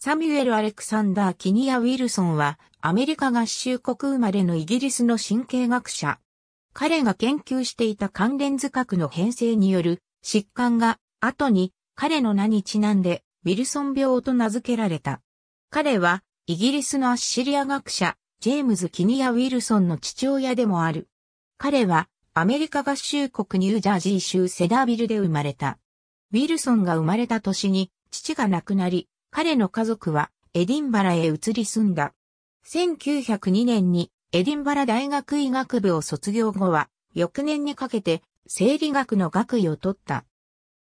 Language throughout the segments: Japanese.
サミュエル・アレクサンダー・キニア・ウィルソンは、アメリカ合衆国生まれのイギリスの神経学者。彼が研究していた関連図画の編成による疾患が、後に彼の名にちなんで、ウィルソン病と名付けられた。彼は、イギリスのアッシリア学者、ジェームズ・キニア・ウィルソンの父親でもある。彼は、アメリカ合衆国ニュージャージー州セダービルで生まれた。ウィルソンが生まれた年に、父が亡くなり、彼の家族はエディンバラへ移り住んだ。1902年にエディンバラ大学医学部を卒業後は、翌年にかけて生理学の学位を取った。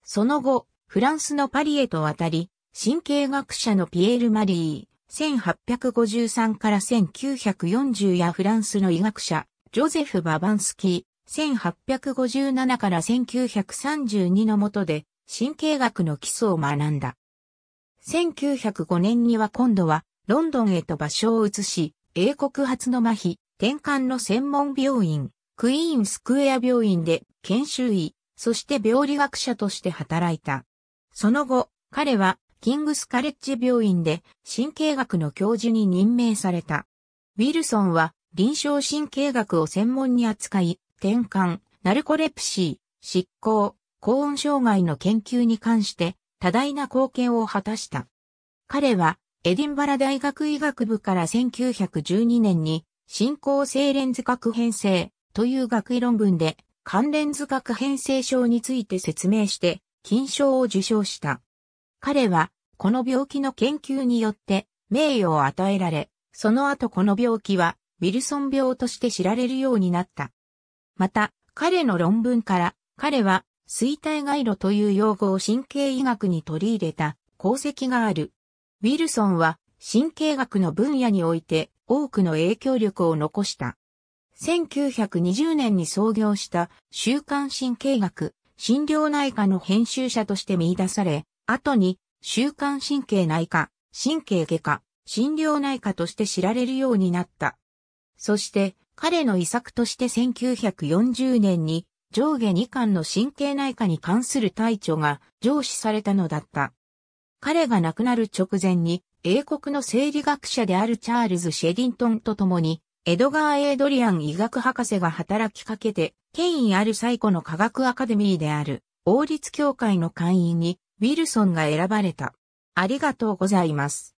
その後、フランスのパリへと渡り、神経学者のピエール・マリー、1853から1940やフランスの医学者、ジョゼフ・ババンスキー、1857から1932のもとで、神経学の基礎を学んだ。1905年には今度はロンドンへと場所を移し、英国初の麻痺、転換の専門病院、クイーンスクエア病院で研修医、そして病理学者として働いた。その後、彼はキングスカレッジ病院で神経学の教授に任命された。ウィルソンは臨床神経学を専門に扱い、転換、ナルコレプシー、執行、高温障害の研究に関して多大な貢献を果たした。彼は、エディンバラ大学医学部から1912年に、進行性ン図核変性という学位論文で、関連図核変性症について説明して、金賞を受賞した。彼は、この病気の研究によって、名誉を与えられ、その後この病気は、ウィルソン病として知られるようになった。また、彼の論文から、彼は衰退外路という用語を神経医学に取り入れた功績がある。ウィルソンは神経学の分野において多くの影響力を残した。1920年に創業した週刊神経学、診療内科の編集者として見出され、後に週刊神経内科、神経外科、診療内科として知られるようになった。そして彼の遺作として1940年に上下2巻の神経内科に関する大著が上司されたのだった。彼が亡くなる直前に、英国の生理学者であるチャールズ・シェディントンと共に、エドガー・エイドリアン医学博士が働きかけて、権威ある最古の科学アカデミーである、王立協会の会員に、ウィルソンが選ばれた。ありがとうございます。